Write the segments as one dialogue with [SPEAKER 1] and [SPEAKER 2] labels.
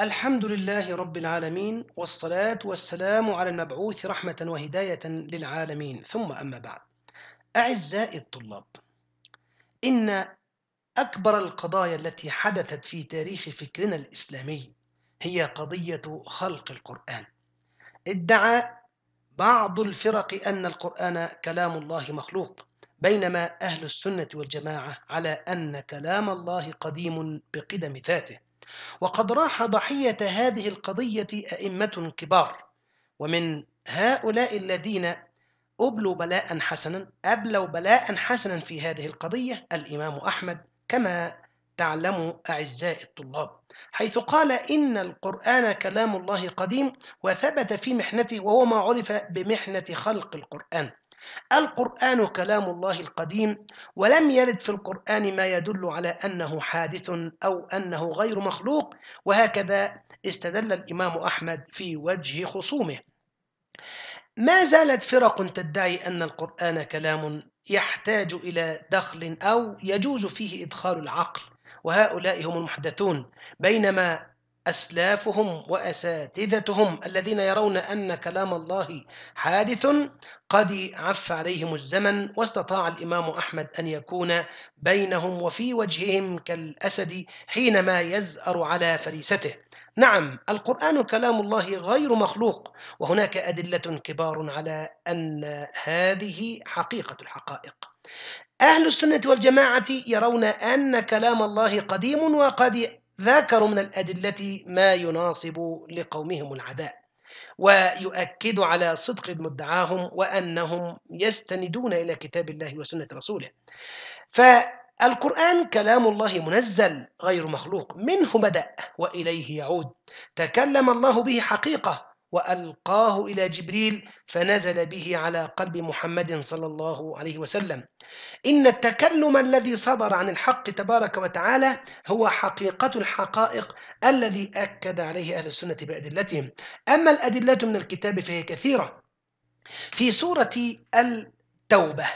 [SPEAKER 1] الحمد لله رب العالمين والصلاة والسلام على المبعوث رحمة وهداية للعالمين ثم أما بعد أعزائي الطلاب إن أكبر القضايا التي حدثت في تاريخ فكرنا الإسلامي هي قضية خلق القرآن ادعى بعض الفرق أن القرآن كلام الله مخلوق بينما أهل السنة والجماعة على أن كلام الله قديم بقدم ذاته وقد راح ضحية هذه القضية أئمة كبار ومن هؤلاء الذين أبلوا بلاء حسنا أبلوا بلاء حسنا في هذه القضية الإمام أحمد كما تعلموا أعزائي الطلاب حيث قال إن القرآن كلام الله قديم وثبت في محنته وهو ما عرف بمحنة خلق القرآن القرآن كلام الله القديم ولم يرد في القرآن ما يدل على أنه حادث أو أنه غير مخلوق وهكذا استدل الإمام أحمد في وجه خصومه ما زالت فرق تدعي أن القرآن كلام يحتاج إلى دخل أو يجوز فيه إدخال العقل وهؤلاء هم المحدثون بينما أسلافهم وأساتذتهم الذين يرون أن كلام الله حادث قد عف عليهم الزمن واستطاع الإمام أحمد أن يكون بينهم وفي وجههم كالأسد حينما يزأر على فريسته نعم القرآن كلام الله غير مخلوق وهناك أدلة كبار على أن هذه حقيقة الحقائق أهل السنة والجماعة يرون أن كلام الله قديم وقد ذاكروا من الأدلة ما يناصب لقومهم العداء ويؤكد على صدق مدعاهم وأنهم يستندون إلى كتاب الله وسنة رسوله فالقرآن كلام الله منزل غير مخلوق منه بدأ وإليه يعود تكلم الله به حقيقة وألقاه إلى جبريل فنزل به على قلب محمد صلى الله عليه وسلم إن التكلم الذي صدر عن الحق تبارك وتعالى هو حقيقة الحقائق الذي أكد عليه أهل السنة بأدلتهم أما الأدلة من الكتاب فهي كثيرة في سورة التوبة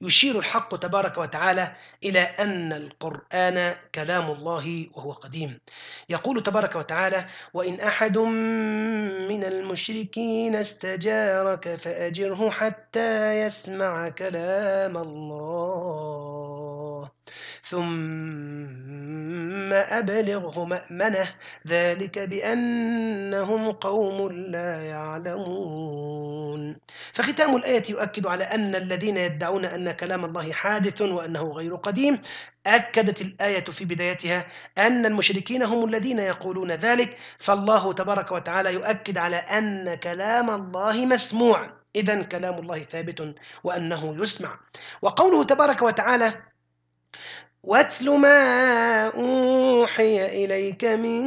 [SPEAKER 1] يشير الحق تبارك وتعالى إلى أن القرآن كلام الله وهو قديم يقول تبارك وتعالى وإن أحد من المشركين استجارك فأجره حتى يسمع كلام الله ثم أبلغه مأمنه ذلك بأنهم قوم لا يعلمون فختام الآية يؤكد على أن الذين يدعون أن كلام الله حادث وأنه غير قديم أكدت الآية في بدايتها أن المشركين هم الذين يقولون ذلك فالله تبارك وتعالى يؤكد على أن كلام الله مسموع إذا كلام الله ثابت وأنه يسمع وقوله تبارك وتعالى واتل ما أوحي إليك من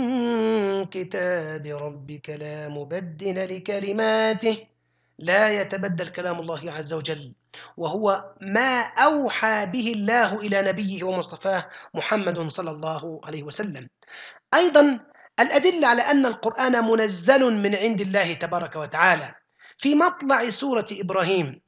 [SPEAKER 1] كتاب ربك لا مبدل لكلماته لا يتبدل كلام الله عز وجل وهو ما أوحى به الله إلى نبيه ومصطفاه محمد صلى الله عليه وسلم أيضا الأدلة على أن القرآن منزل من عند الله تبارك وتعالى في مطلع سورة إبراهيم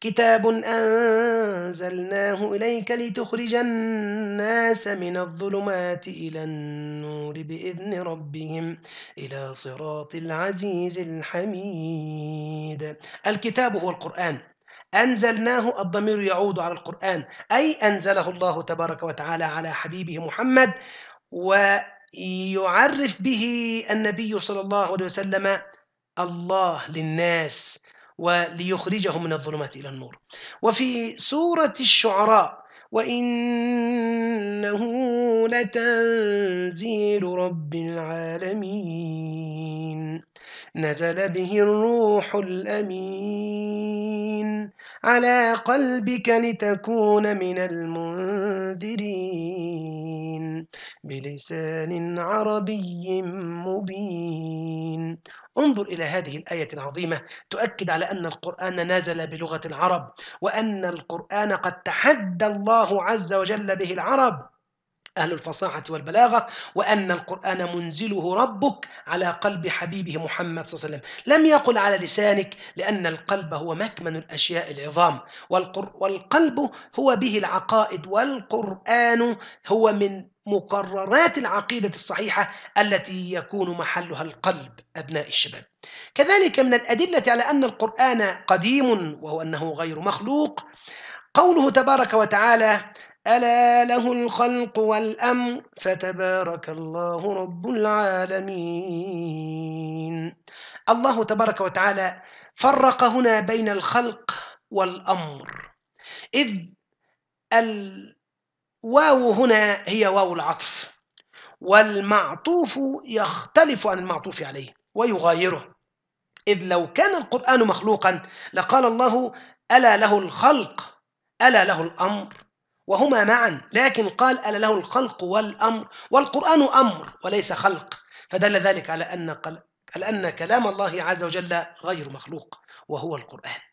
[SPEAKER 1] كتاب أنزلناه إليك لتخرج الناس من الظلمات إلى النور بإذن ربهم إلى صراط العزيز الحميد الكتاب هو القرآن أنزلناه الضمير يعود على القرآن أي أنزله الله تبارك وتعالى على حبيبه محمد ويعرف به النبي صلى الله عليه وسلم الله للناس وليخرجهم من الظلمات إلى النور وفي سورة الشعراء وإنه لتنزيل رب العالمين نزل به الروح الأمين على قلبك لتكون من المنذرين بلسان عربي مبين انظر إلى هذه الآية العظيمة تؤكد على أن القرآن نزل بلغة العرب وأن القرآن قد تحدى الله عز وجل به العرب أهل الفصاحة والبلاغة وأن القرآن منزله ربك على قلب حبيبه محمد صلى الله عليه وسلم لم يقل على لسانك لأن القلب هو مكمن الأشياء العظام والقلب هو به العقائد والقرآن هو من مقررات العقيدة الصحيحة التي يكون محلها القلب أبناء الشباب كذلك من الأدلة على أن القرآن قديم وهو أنه غير مخلوق قوله تبارك وتعالى ألا له الخلق والأمر فتبارك الله رب العالمين الله تبارك وتعالى فرق هنا بين الخلق والأمر إذ الواو هنا هي واو العطف والمعطوف يختلف عن المعطوف عليه ويغايره إذ لو كان القرآن مخلوقا لقال الله ألا له الخلق ألا له الأمر وهما معا لكن قال ألا له الخلق والأمر والقرآن أمر وليس خلق فدل ذلك على أن, على أن كلام الله عز وجل غير مخلوق وهو القرآن